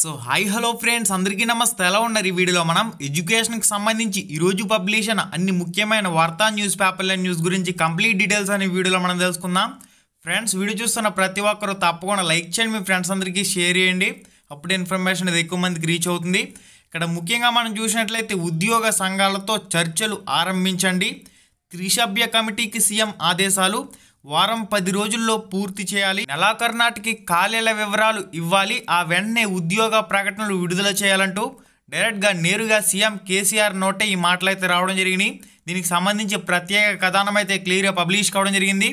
so hi hello friends అందరికీ నమస్తే ఎలా ఉన్నారు ఈ వీడియోలో మనం ఎడ్యుకేషన్కి సంబంధించి ఈరోజు పబ్లిష్ అయిన అన్ని ముఖ్యమైన వార్తా న్యూస్ పేపర్ల న్యూస్ గురించి కంప్లీట్ డీటెయిల్స్ అనే వీడియోలో మనం తెలుసుకుందాం ఫ్రెండ్స్ వీడియో చూస్తున్న ప్రతి ఒక్కరూ తప్పకుండా లైక్ చేయండి మీ ఫ్రెండ్స్ అందరికీ షేర్ చేయండి అప్పుడే ఇన్ఫర్మేషన్ అది ఎక్కువ మందికి రీచ్ అవుతుంది ఇక్కడ ముఖ్యంగా మనం చూసినట్లయితే ఉద్యోగ సంఘాలతో చర్చలు ఆరంభించండి త్రిసభ్య కమిటీకి సీఎం ఆదేశాలు వారం పది రోజుల్లో పూర్తి చేయాలి నెలాఖరు నాటికి ఖాళీల వివరాలు ఇవ్వాలి ఆ వెంటనే ఉద్యోగ ప్రకటనలు విడుదల చేయాలంటూ డైరెక్ట్గా నేరుగా సీఎం కేసీఆర్ నోటే ఈ మాటలైతే రావడం జరిగింది దీనికి సంబంధించి ప్రత్యేక కథనం అయితే క్లియర్గా పబ్లిష్ కావడం జరిగింది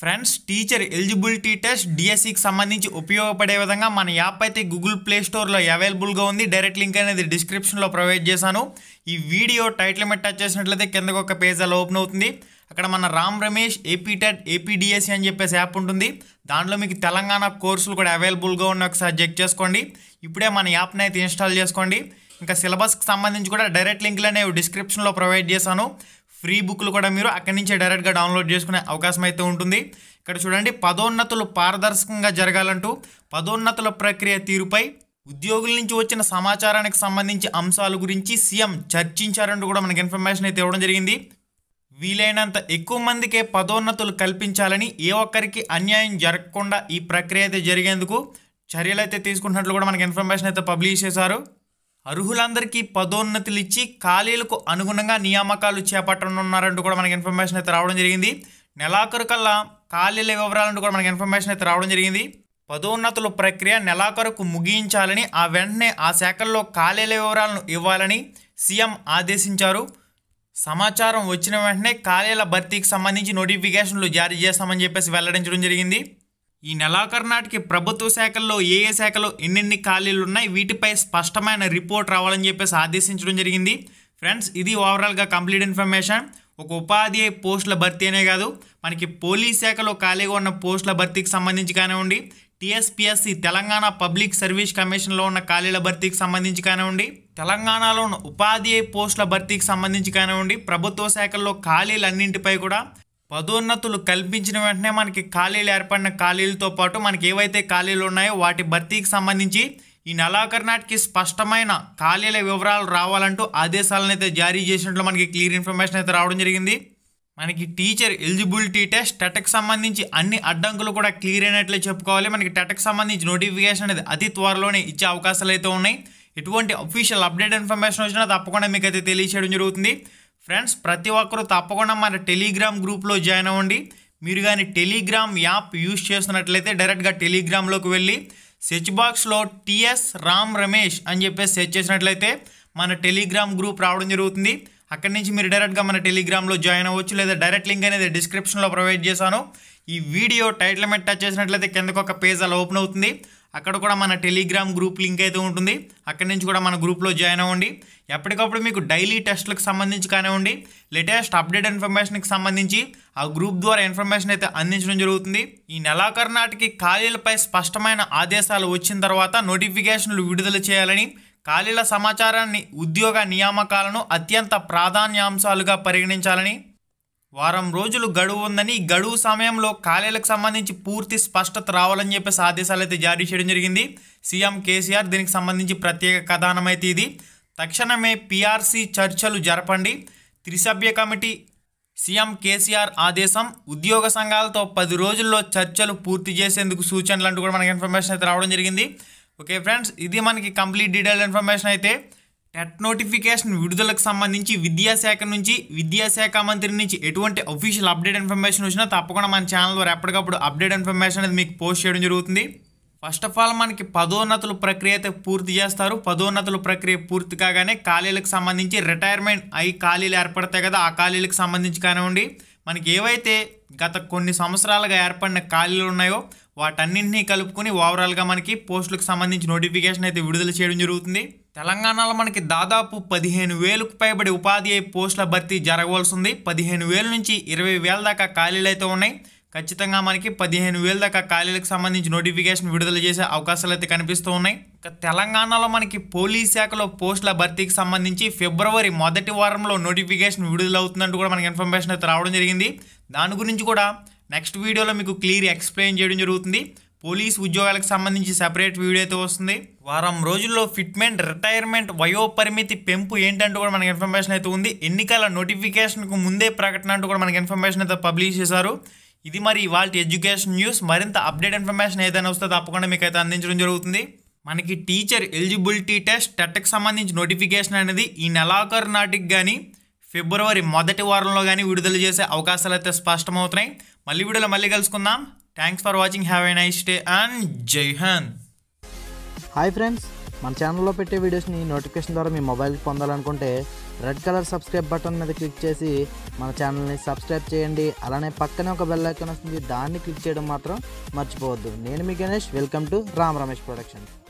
ఫ్రెండ్స్ టీచర్ ఎలిజిబిలిటీ టెస్ట్ డిఎస్సికి సంబంధించి ఉపయోగపడే విధంగా మన యాప్ అయితే గూగుల్ ప్లే స్టోర్లో అవైలబుల్గా ఉంది డైరెక్ట్ లింక్ అనేది డిస్క్రిప్షన్లో ప్రొవైడ్ చేశాను ఈ వీడియో టైటిల్ మీద టచ్ చేసినట్లయితే కిందకొక ఒక పేజ్ అలా ఓపెన్ అవుతుంది అక్కడ మన రామ్ రమేష్ ఏపీటెట్ ఏపీడిఎస్సి అని చెప్పేసి యాప్ ఉంటుంది దాంట్లో మీకు తెలంగాణ కోర్సులు కూడా అవైలబుల్గా ఉన్న ఒకసారి చెక్ చేసుకోండి ఇప్పుడే మన యాప్ని అయితే ఇన్స్టాల్ చేసుకోండి ఇంకా సిలబస్కి సంబంధించి కూడా డైరెక్ట్ లింక్లు అనేవి డిస్క్రిప్షన్లో ప్రొవైడ్ చేశాను ఫ్రీ బుక్లు కూడా మీరు అక్కడి నుంచే డైరెక్ట్గా డౌన్లోడ్ చేసుకునే అవకాశం అయితే ఉంటుంది ఇక్కడ చూడండి పదోన్నతులు పారదర్శకంగా జరగాలంటూ పదోన్నతుల ప్రక్రియ తీరుపై ఉద్యోగుల నుంచి వచ్చిన సమాచారానికి సంబంధించి అంశాల గురించి సీఎం చర్చించారంటూ కూడా మనకి ఇన్ఫర్మేషన్ అయితే ఇవ్వడం జరిగింది వీలైనంత ఎక్కువ మందికే పదోన్నతులు కల్పించాలని ఏ ఒక్కరికి అన్యాయం జరగకుండా ఈ ప్రక్రియ అయితే జరిగేందుకు చర్యలు అయితే తీసుకుంటున్నట్లు కూడా మనకి ఇన్ఫర్మేషన్ అయితే పబ్లిష్ చేశారు అర్హులందరికీ పదోన్నతులు ఇచ్చి ఖాళీలకు అనుగుణంగా నియామకాలు చేపట్టనున్నారంటూ కూడా మనకి ఇన్ఫర్మేషన్ అయితే రావడం జరిగింది నెలాఖరు కల్లా ఖాళీల వివరాలంటూ కూడా మనకి ఇన్ఫర్మేషన్ అయితే రావడం జరిగింది పదోన్నతుల ప్రక్రియ నెలాఖరుకు ముగించాలని ఆ వెంటనే ఆ శాఖల్లో ఖాళీల వివరాలను ఇవ్వాలని సీఎం ఆదేశించారు సమాచారం వచ్చిన వెంటనే ఖాళీల భర్తీకి సంబంధించి నోటిఫికేషన్లు జారీ చేస్తామని చెప్పేసి వెల్లడించడం జరిగింది ఈ నెలాఖరు నాటికి ప్రభుత్వ శాఖల్లో ఏ ఏ శాఖలో ఎన్నెన్ని ఖాళీలు ఉన్నాయి వీటిపై స్పష్టమైన రిపోర్ట్ రావాలని చెప్పేసి ఆదేశించడం జరిగింది ఫ్రెండ్స్ ఇది ఓవరాల్గా కంప్లీట్ ఇన్ఫర్మేషన్ ఒక ఉపాధి పోస్టుల భర్తీ అనే కాదు మనకి పోలీస్ శాఖలో ఖాళీగా ఉన్న పోస్టుల భర్తీకి సంబంధించి కానివ్వండి టీఎస్పీఎస్సి తెలంగాణ పబ్లిక్ సర్వీస్ కమిషన్లో ఉన్న ఖాళీల భర్తీకి సంబంధించి కానివ్వండి తెలంగాణలో ఉపాధి పోస్టుల భర్తీకి సంబంధించి కానివ్వండి ప్రభుత్వ శాఖల్లో ఖాళీలన్నింటిపై కూడా పదోన్నతులు కల్పించిన వెంటనే మనకి ఖాళీలు ఏర్పడిన ఖాళీలతో పాటు మనకి ఏవైతే ఖాళీలు ఉన్నాయో వాటి భర్తీకి సంబంధించి ఈ నెలాఖరు నాటికి స్పష్టమైన ఖాళీల వివరాలు రావాలంటూ ఆదేశాలను అయితే జారీ చేసినట్లు మనకి క్లియర్ ఇన్ఫర్మేషన్ అయితే రావడం జరిగింది మనకి టీచర్ ఎలిజిబిలిటీ టెస్ట్ టెట్కి సంబంధించి అన్ని అడ్డంకులు కూడా క్లియర్ అయినట్లే చెప్పుకోవాలి మనకి టెటకు సంబంధించి నోటిఫికేషన్ అనేది అతి త్వరలోనే ఇచ్చే అవకాశాలు అయితే ఉన్నాయి ఇటువంటి అఫీషియల్ అప్డేట్ ఇన్ఫర్మేషన్ వచ్చినా తప్పకుండా మీకు అయితే తెలియచేయడం జరుగుతుంది ఫ్రెండ్స్ ప్రతి ఒక్కరూ తప్పకుండా మన టెలిగ్రామ్ గ్రూప్లో జాయిన్ అవ్వండి మీరు కానీ టెలిగ్రామ్ యాప్ యూజ్ చేస్తున్నట్లయితే డైరెక్ట్గా టెలిగ్రామ్లోకి వెళ్ళి సెర్చ్ బాక్స్లో టిఎస్ రామ్ రమేష్ అని చెప్పేసి సెర్చ్ చేసినట్లయితే మన టెలిగ్రామ్ గ్రూప్ రావడం జరుగుతుంది అక్కడి నుంచి మీరు డైరెక్ట్గా మన టెలిగ్రామ్లో జాయిన్ అవ్వచ్చు లేదా డైరెక్ట్ లింక్ అనేది డిస్క్రిప్షన్లో ప్రొవైడ్ చేశాను ఈ వీడియో టైటిల్ మీద టచ్ చేసినట్లయితే కిందకొక ఒక పేజ్ అలా ఓపెన్ అవుతుంది అక్కడ కూడా మన టెలిగ్రామ్ గ్రూప్ లింక్ అయితే ఉంటుంది అక్కడి నుంచి కూడా మన గ్రూప్లో జాయిన్ అవ్వండి ఎప్పటికప్పుడు మీకు డైలీ టెస్ట్లకు సంబంధించి కానివ్వండి లేటెస్ట్ అప్డేట్ ఇన్ఫర్మేషన్కి సంబంధించి ఆ గ్రూప్ ద్వారా ఇన్ఫర్మేషన్ అయితే అందించడం జరుగుతుంది ఈ నెలాఖరు నాటికి ఖాళీలపై స్పష్టమైన ఆదేశాలు వచ్చిన తర్వాత నోటిఫికేషన్లు విడుదల చేయాలని ఖాళీల సమాచారాన్ని ఉద్యోగ నియామకాలను అత్యంత ప్రాధాన్యాంశాలుగా పరిగణించాలని వారం రోజులు గడువు ఉందని గడువు సమయంలో ఖాళీలకు సంబంధించి పూర్తి స్పష్టత రావాలని చెప్పేసి ఆదేశాలు అయితే జారీ చేయడం జరిగింది సీఎం కేసీఆర్ దీనికి సంబంధించి ప్రత్యేక కథనం అయితే ఇది తక్షణమే పీఆర్సీ చర్చలు జరపండి త్రిసభ్య కమిటీ సీఎం కేసీఆర్ ఆదేశం ఉద్యోగ సంఘాలతో పది రోజుల్లో చర్చలు పూర్తి చేసేందుకు సూచనలు అంటూ కూడా మనకి ఇన్ఫర్మేషన్ అయితే రావడం జరిగింది ఓకే ఫ్రెండ్స్ ఇది మనకి కంప్లీట్ డీటెయిల్ ఇన్ఫర్మేషన్ అయితే టెట్ నోటిఫికేషన్ విడుదలకు సంబంధించి విద్యాశాఖ నుంచి విద్యాశాఖ మంత్రి నుంచి ఎటువంటి అఫీషియల్ అప్డేట్ ఇన్ఫర్మేషన్ వచ్చినా తప్పకుండా మన ఛానల్ ద్వారా ఎప్పటికప్పుడు అప్డేట్ ఇన్ఫర్మేషన్ అనేది మీకు పోస్ట్ చేయడం జరుగుతుంది ఫస్ట్ ఆఫ్ ఆల్ మనకి పదోన్నతుల ప్రక్రియ అయితే పూర్తి చేస్తారు పదోన్నతుల ప్రక్రియ పూర్తి కాగానే ఖాళీలకు సంబంధించి రిటైర్మెంట్ అయి ఖాళీలు ఏర్పడతాయి కదా ఆ ఖాళీలకు సంబంధించి కానివ్వండి మనకి ఏవైతే గత కొన్ని సంవత్సరాలుగా ఏర్పడిన ఖాళీలు ఉన్నాయో వాటన్నింటినీ కలుపుకొని ఓవరాల్గా మనకి పోస్టులకు సంబంధించి నోటిఫికేషన్ అయితే విడుదల చేయడం జరుగుతుంది తెలంగాణలో మనకి దాదాపు పదిహేను వేలకు పైబడి ఉపాధి అయి పోస్టుల భర్తీ జరగవలసి ఉంది పదిహేను వేల నుంచి ఇరవై వేల దాకా ఖాళీలు అయితే ఉన్నాయి ఖచ్చితంగా మనకి పదిహేను వేల దాకా ఖాళీలకు సంబంధించి నోటిఫికేషన్ విడుదల చేసే అవకాశాలు అయితే కనిపిస్తూ ఉన్నాయి తెలంగాణలో మనకి పోలీస్ శాఖలో పోస్టుల భర్తీకి సంబంధించి ఫిబ్రవరి మొదటి వారంలో నోటిఫికేషన్ విడుదలవుతుందంటూ కూడా మనకి ఇన్ఫర్మేషన్ అయితే రావడం జరిగింది దాని గురించి కూడా నెక్స్ట్ వీడియోలో మీకు క్లియర్ ఎక్స్ప్లెయిన్ చేయడం జరుగుతుంది పోలీస్ ఉద్యోగాలకు సంబంధించి సపరేట్ వీడియో అయితే వస్తుంది వారం రోజుల్లో ఫిట్మెంట్ రిటైర్మెంట్ వయోపరిమితి పెంపు ఏంటంటూ కూడా మనకి ఇన్ఫర్మేషన్ అయితే ఉంది ఎన్నికల నోటిఫికేషన్కు ముందే ప్రకటన అంటూ కూడా మనకి ఇన్ఫర్మేషన్ అయితే పబ్లిష్ చేశారు ఇది మరి ఇవాళ ఎడ్యుకేషన్ న్యూస్ మరింత అప్డేట్ ఇన్ఫర్మేషన్ ఏదైనా వస్తే తప్పకుండా మీకు అయితే అందించడం జరుగుతుంది మనకి టీచర్ ఎలిజిబిలిటీ టెస్ట్ టెట్కి సంబంధించి నోటిఫికేషన్ అనేది ఈ నెలాఖరు నాటికి కానీ ఫిబ్రవరి మొదటి వారంలో కానీ విడుదల చేసే అవకాశాలు అయితే స్పష్టమవుతున్నాయి మళ్ళీ వీడియోలో మళ్ళీ కలుసుకుందాం thanks for watching have a nice day and జై హన్ హాయ్ ఫ్రెండ్స్ మన ఛానల్లో పెట్టే వీడియోస్ని నోటిఫికేషన్ ద్వారా మీ మొబైల్కి పొందాలనుకుంటే రెడ్ కలర్ సబ్స్క్రైబ్ బటన్ మీద క్లిక్ చేసి మన ఛానల్ని సబ్స్క్రైబ్ చేయండి అలానే పక్కనే ఒక బెల్ ఐకాన్ వస్తుంది దాన్ని క్లిక్ చేయడం మాత్రం మర్చిపోవద్దు నేను మీ Ganesh welcome to Ram Ramesh productions